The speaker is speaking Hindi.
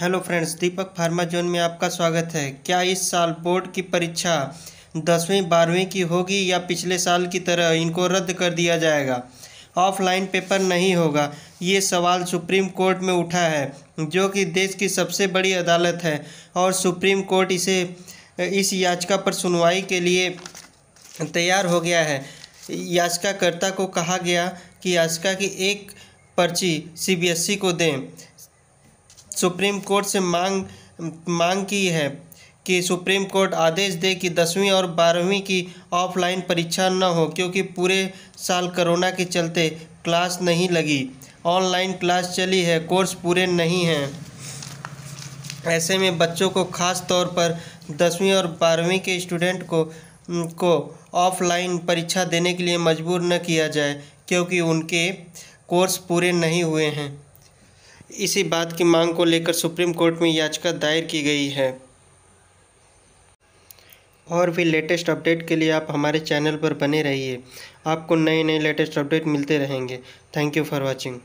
hello friends Deepak pharma zone में आपका स्वागत है क्या इस साल बोर्ड की परीक्षा दसवीं बारहवीं की होगी या पिछले साल की तरह इनको रद्द कर दिया जाएगा ऑफलाइन पेपर नहीं होगा ये सवाल सुप्रीम कोर्ट में उठा है जो कि देश की सबसे बड़ी अदालत है और सुप्रीम कोर्ट इसे इस याचिका पर सुनवाई के लिए तैयार हो गया है याचिकाकर्ता को कहा गया कि याचिका की एक पर्ची सीबीएसई को दें सुप्रीम कोर्ट से मांग मांग की है कि सुप्रीम कोर्ट आदेश दे कि दसवीं और बारहवीं की ऑफलाइन परीक्षा न हो क्योंकि पूरे साल कोरोना के चलते क्लास नहीं लगी ऑनलाइन क्लास चली है कोर्स पूरे नहीं हैं ऐसे में बच्चों को खास तौर पर दसवीं और बारहवीं के स्टूडेंट को को ऑफलाइन परीक्षा देने के लिए मजबूर न किया जाए क्योंकि उनके कोर्स पूरे नहीं हुए हैं इसी बात की मांग को लेकर सुप्रीम कोर्ट में याचिका दायर की गई है और भी लेटेस्ट अपडेट के लिए आप हमारे चैनल पर बने रहिए आपको नए नए लेटेस्ट अपडेट मिलते रहेंगे थैंक यू फॉर वॉचिंग